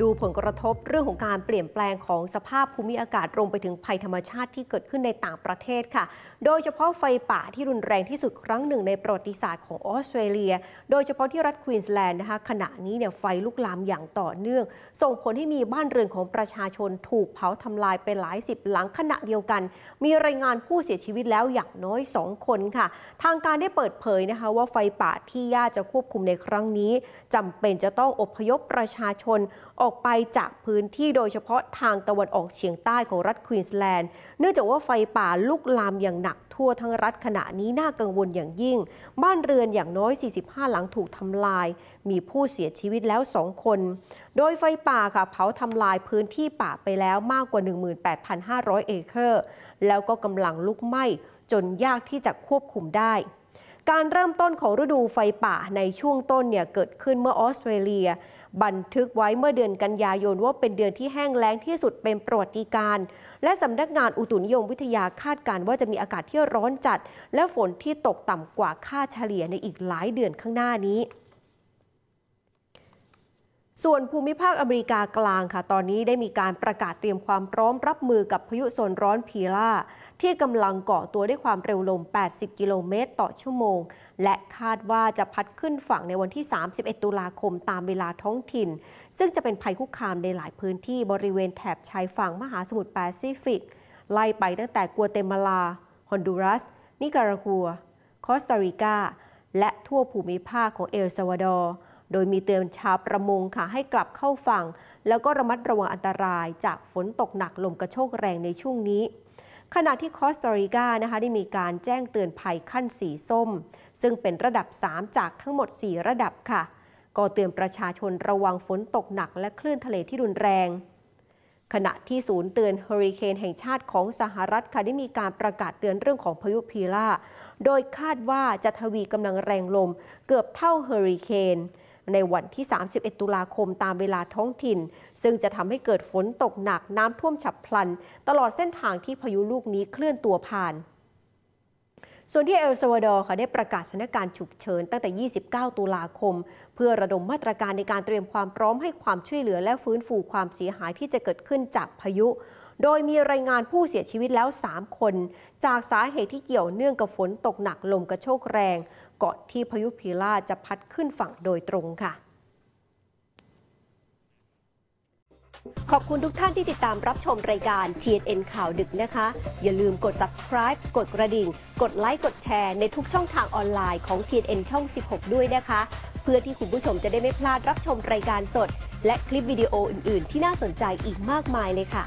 ดูผลกระทบเรื่องของการเปลี่ยนแปลงของสภาพภูมิอากาศรวมไปถึงภัยธรรมชาติที่เกิดขึ้นในต่างประเทศค่ะ โดยเฉพาะไฟป่าที่รุนแรงที่สุดครั้งหนึ่งในประวัติศาสตร์ของออสเตรเลีย โดยเฉพาะที่รัฐควีนส์แลนด์นะคะขณะนี้เนี่ยไฟลุกลามอย่างต่อเนื่อง ส่งผลให้มีบ้านเรือนของประชาชนถูกเผาทำลายไปหลายสิบหลังขณะเดียวกัน มีรายงานผู้เสียชีวิตแล้วอย่างน้อย 2 คนค่ะ ทางการได้เปิดเผยนะคะว่าไฟป่าที่ยากจะควบคุมในครั้งนี้ จำเป็นจะต้องอบพยพประชาชนออกไปจากพื้นที่โดยเฉพาะทางตะวันออกเฉียงใต้ของรัฐควีนสแลนด์ เนื่องจากว่าไฟป่าลุกลามอย่างหนักทั่วทั้งรัฐขณะนี้น่ากังวลอย่างยิ่ง บ้านเรือนอย่างน้อย 45 หลังถูกทำลาย มีผู้เสียชีวิตแล้ว 2 คน โดยไฟป่าค่ะเผาทำลายพื้นที่ป่าไปแล้วมากกว่า 18,500 เอเคอร์ แล้วก็กำลังลุกไหม้จนยากที่จะควบคุมได้การเริ่มต้นของฤดูไฟป่าในช่วงต้นเนี่ยเกิดขึ้นเมื่อออสเตรเลีย บันทึกไว้เมื่อเดือนกันยายนว่าเป็นเดือนที่แห้งแล้งที่สุดเป็นประวัติการ และสำนักงานอุตุนิยมวิทยาคาดการว่าจะมีอากาศที่ร้อนจัด และฝนที่ตกต่ำกว่าค่าเฉลี่ยในอีกหลายเดือนข้างหน้านี้ส่วนภูมิภาคอเมริกากลางค่ะ ตอนนี้ได้มีการประกาศเตรียมความพร้อมรับมือกับพายุโซนร้อนพีล่า ที่กำลังเกาะตัวด้วยความเร็วลม 80 กิโลเมตรต่อชั่วโมง และคาดว่าจะพัดขึ้นฝั่งในวันที่ 31 ตุลาคมตามเวลาท้องถิ่น ซึ่งจะเป็นภัยคุกคามในหลายพื้นที่บริเวณแถบชายฝั่งมหาสมุทรแปซิฟิก ไล่ไปตั้งแต่กัวเตมาลา ฮอนดูรัส นิการากัว คอสตาริกา และทั่วภูมิภาคของเอลซาวาดอร์โดยมีเตือนชาวประมงค่ะให้กลับเข้าฝั่ง แล้วก็ระมัดระวังอันตรายจากฝนตกหนักลมกระโชกแรงในช่วงนี้ ขณะที่คอสตาริกานะคะได้มีการแจ้งเตือนภัยขั้นสีส้ม ซึ่งเป็นระดับ 3 จากทั้งหมด 4 ระดับค่ะก็เตือนประชาชนระวังฝนตกหนักและคลื่นทะเลที่รุนแรง ขณะที่ศูนย์เตือนเฮอริเคนแห่งชาติของสหรัฐค่ะได้มีการประกาศเตือนเรื่องของพายุพีล่าโดยคาดว่าจะทวีกำลังแรงลมเกือบเท่าเฮอริเคนในวันที่ 31 ตุลาคมตามเวลาท้องถิ่น ซึ่งจะทำให้เกิดฝนตกหนักน้ำท่วมฉับพลัน ตลอดเส้นทางที่พายุลูกนี้เคลื่อนตัวผ่าน ส่วนที่เอลซาวดอร์ค่ะได้ประกาศสถานการณ์ฉุกเฉินตั้งแต่ 29 ตุลาคม เพื่อระดมมาตรการในการเตรียมความพร้อมให้ความช่วยเหลือและฟื้นฟูความเสียหายที่จะเกิดขึ้นจากพายุโดยมีรายงานผู้เสียชีวิตแล้ว 3 คน จากสาเหตุที่เกี่ยวเนื่องกับฝนตกหนัก ลมกระโชกแรงก่อนที่พายุพีลาจะพัดขึ้นฝั่งโดยตรงค่ะ ขอบคุณทุกท่านที่ติดตามรับชมรายการ TNN ข่าวดึกนะคะ อย่าลืมกด subscribe กดกระดิ่ง กดไลค์กดแชร์ในทุกช่องทางออนไลน์ของ TNN ช่อง 16 ด้วยนะคะ เพื่อที่คุณผู้ชมจะได้ไม่พลาดรับชมรายการสด และคลิปวิดีโออื่นๆ ที่น่าสนใจอีกมากมายเลยค่ะ